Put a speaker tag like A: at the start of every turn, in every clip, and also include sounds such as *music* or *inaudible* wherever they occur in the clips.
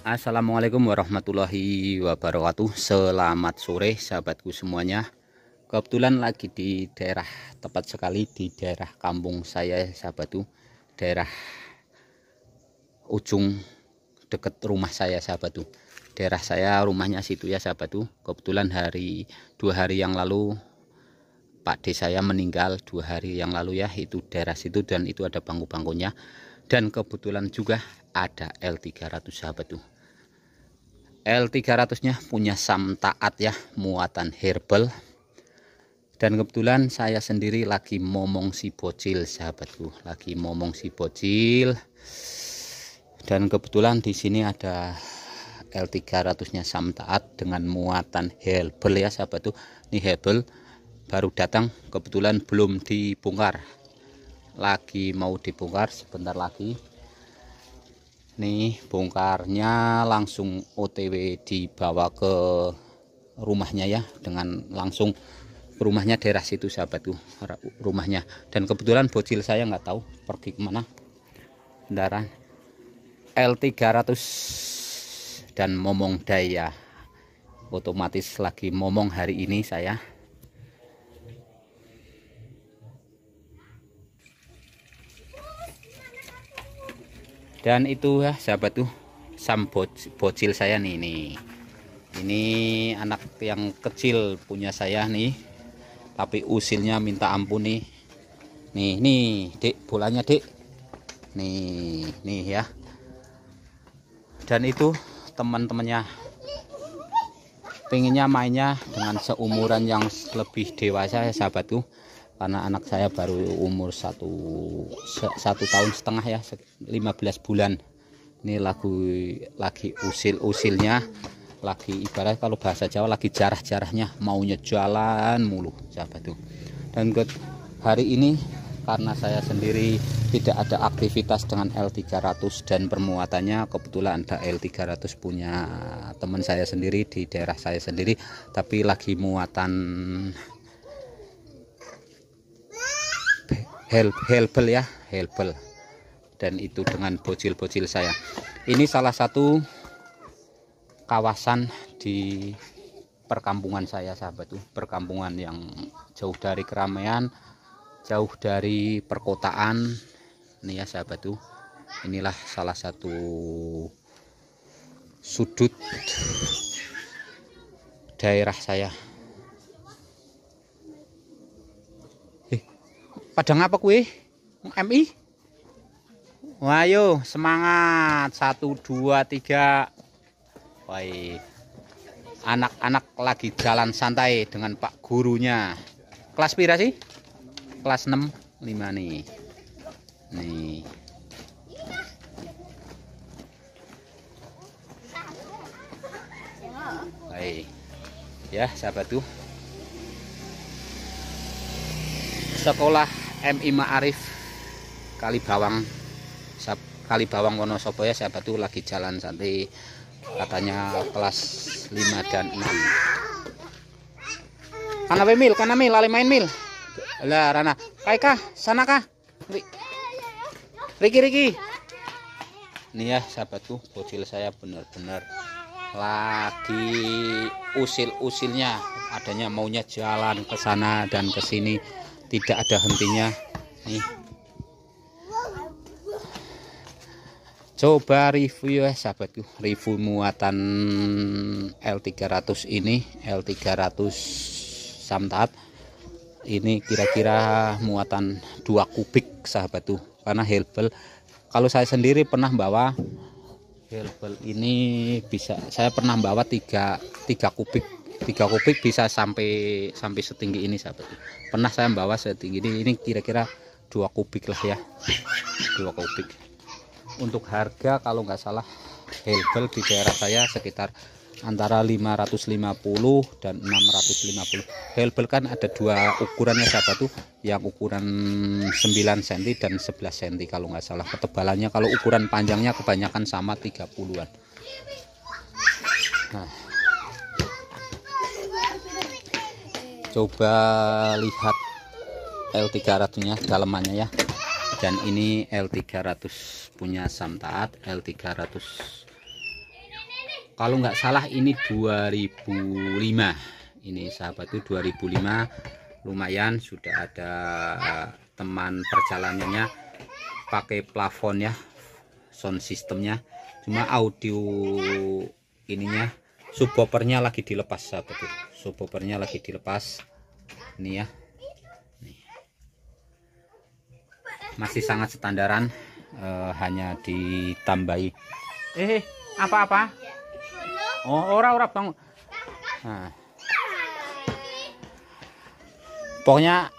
A: Assalamualaikum warahmatullahi wabarakatuh Selamat sore sahabatku semuanya Kebetulan lagi di daerah Tepat sekali di daerah kampung saya sahabatku Daerah ujung deket rumah saya sahabatku Daerah saya rumahnya situ ya sahabatku Kebetulan hari dua hari yang lalu Pak D saya meninggal dua hari yang lalu ya itu daerah situ dan itu ada bangku-bangkunya dan kebetulan juga ada L300 sahabat tuh L300 nya punya samtaat ya muatan herbal dan kebetulan saya sendiri lagi momong si bocil sahabatku lagi momong si bocil dan kebetulan di sini ada L300 nya samtaat dengan muatan herbal ya sahabatku ini herbal baru datang kebetulan belum dibongkar lagi mau dibongkar sebentar lagi nih bongkarnya langsung otw dibawa ke rumahnya ya dengan langsung rumahnya daerah situ tuh rumahnya dan kebetulan bocil saya nggak tahu pergi kemana kendaraan L300 dan momong daya otomatis lagi momong hari ini saya dan itu ya sahabat tuh sam bocil saya nih ini ini anak yang kecil punya saya nih tapi usilnya minta ampun nih nih nih dek bolanya dek nih nih ya dan itu teman-temannya pengennya mainnya dengan seumuran yang lebih dewasa ya sahabat tuh karena anak saya baru umur satu satu tahun setengah ya 15 bulan ini lagu lagi usil-usilnya lagi ibarat kalau bahasa Jawa lagi jarah-jarahnya maunya jualan mulu siapa tuh dan good hari ini karena saya sendiri tidak ada aktivitas dengan L300 dan permuatannya kebetulan ada L300 punya teman saya sendiri di daerah saya sendiri tapi lagi muatan help helpful ya helpful dan itu dengan bocil-bocil saya ini salah satu kawasan di perkampungan saya sahabat tuh perkampungan yang jauh dari keramaian jauh dari perkotaan ini ya sahabat tuh inilah salah satu sudut daerah saya Padang apa kue? MI? Wayo, semangat. Satu, dua, tiga. Woi. Anak-anak lagi jalan santai dengan Pak gurunya. Kelas pira sih? Kelas 6, 5 nih. Nih. Baik. Ya, sahabat tuh. Sekolah MI Ma'arif Kalibawang Kalibawang Wonosobo ya sahabat tuh lagi jalan santai katanya kelas 5 dan 6 karena mil karena mil lali main mil lah rana Kaika sana kah Riki Riki ini ya tuh, bocil saya benar-benar lagi usil-usilnya adanya maunya jalan ke sana dan ke sini tidak ada hentinya nih coba review ya sahabatku review muatan L300 ini L300 samtat ini kira-kira muatan dua kubik sahabatku karena helbel kalau saya sendiri pernah bawa helbel ini bisa saya pernah bawa tiga 3 kubik tiga kubik bisa sampai sampai setinggi ini sahabat pernah saya bawa setinggi ini ini kira-kira dua kubik lah ya dua kubik untuk harga kalau nggak salah helbel di daerah saya sekitar antara 550 dan 650 helbel kan ada dua ukurannya sahabat tuh yang ukuran 9 cm dan 11 cm kalau nggak salah ketebalannya kalau ukuran panjangnya kebanyakan sama 30an nah coba lihat L300 nya dalemannya ya dan ini L300 punya Samtaat L300 kalau nggak salah ini 2005 ini sahabat itu 2005 lumayan sudah ada teman perjalanannya pakai plafon ya sound systemnya cuma audio ininya subwoofernya lagi dilepas sahabat subwoofernya lagi dilepas ini ya masih sangat standaran eh, hanya ditambahi eh apa-apa oh ora-ora bang nah. pokoknya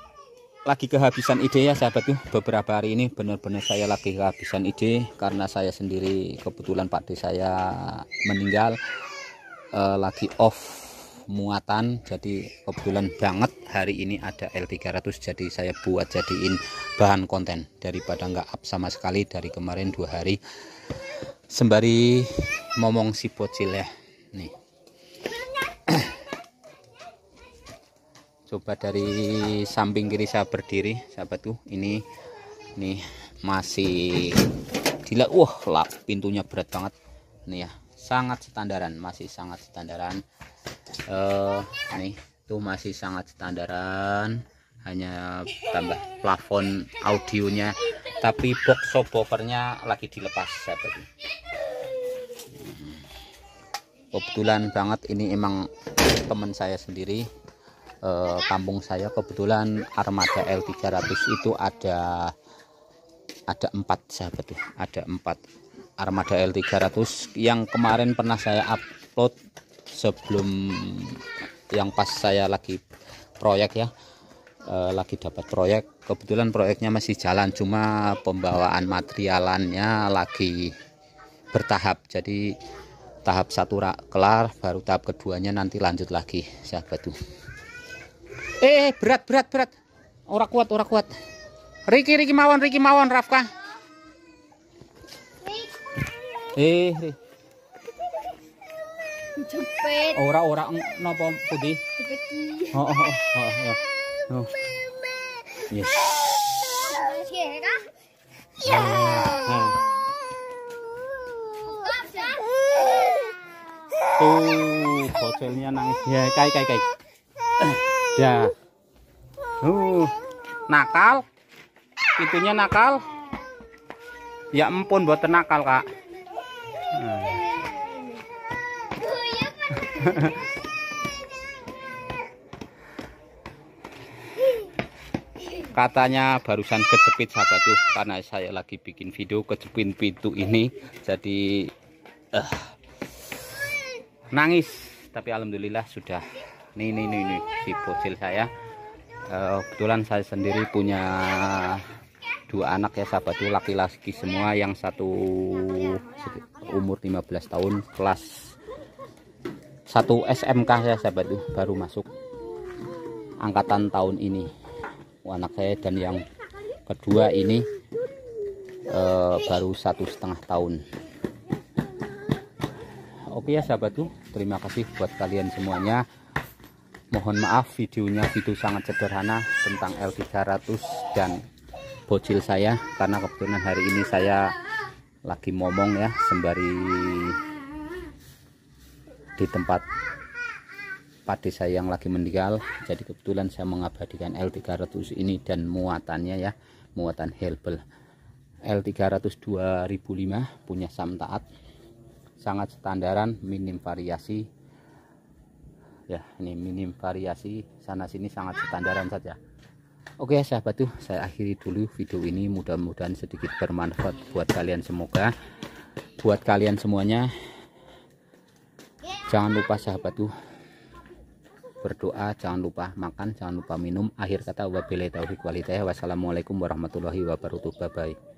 A: lagi kehabisan ide ya sahabatku beberapa hari ini benar-benar saya lagi kehabisan ide karena saya sendiri kebetulan Pak saya meninggal uh, lagi off muatan jadi kebetulan banget hari ini ada L300 jadi saya buat jadiin bahan konten daripada nggak up sama sekali dari kemarin dua hari sembari ngomong si bocil ya nih coba dari samping kiri saya berdiri sahabat tuh ini nih masih gila wah lap pintunya berat banget nih ya sangat standaran masih sangat standaran eh nih tuh masih sangat standaran hanya tambah plafon audionya tapi box subwoofernya lagi dilepas sahabat kebetulan banget ini emang teman saya sendiri eh, kampung saya kebetulan armada L300 itu ada ada empat sahabat tuh ada empat Armada L300 yang kemarin pernah saya upload sebelum yang pas saya lagi proyek ya e, lagi dapat proyek kebetulan proyeknya masih jalan cuma pembawaan materialannya lagi bertahap jadi tahap satu kelar baru tahap keduanya nanti lanjut lagi sahabat tuh eh, eh berat berat berat ora kuat ora kuat Riki Riki Mawon Riki Mawon Rafka Eh, eh, Jepit. Ora ora mm, napa putih? Jepit oh oh, oh, oh, oh, oh. oh. Yes. Ya.
B: ya, ya.
A: Tuh, bocelnya nangis. Ya, kai kai kai. Ya. Uh. Nakal. Itunya nakal. Ya ampun buat nakal, Kak. *laughs* katanya barusan kecepit sahabat tuh karena saya lagi bikin video kecepit pintu ini jadi uh, nangis tapi alhamdulillah sudah nih nih nih, nih si bocil saya uh, kebetulan saya sendiri punya dua anak ya sahabat tuh laki-laki semua yang satu umur 15 tahun kelas satu SMK saya sahabat tuh baru masuk angkatan tahun ini anak saya dan yang kedua ini uh, baru satu setengah tahun oke ya sahabat tuh terima kasih buat kalian semuanya mohon maaf videonya itu sangat sederhana tentang L300 dan bocil saya karena kebetulan hari ini saya lagi ngomong ya sembari di tempat padi saya yang lagi meninggal jadi kebetulan saya mengabadikan L300 ini dan muatannya ya muatan helbel L300 2005 punya samtaat sangat standaran minim variasi ya ini minim variasi sana sini sangat standaran saja Oke ya, sahabat tuh saya akhiri dulu video ini mudah-mudahan sedikit bermanfaat buat kalian semoga buat kalian semuanya jangan lupa sahabatku berdoa jangan lupa makan jangan lupa minum akhir kata wabillahi taufiq walhidayah wassalamualaikum warahmatullahi wabarakatuh bye bye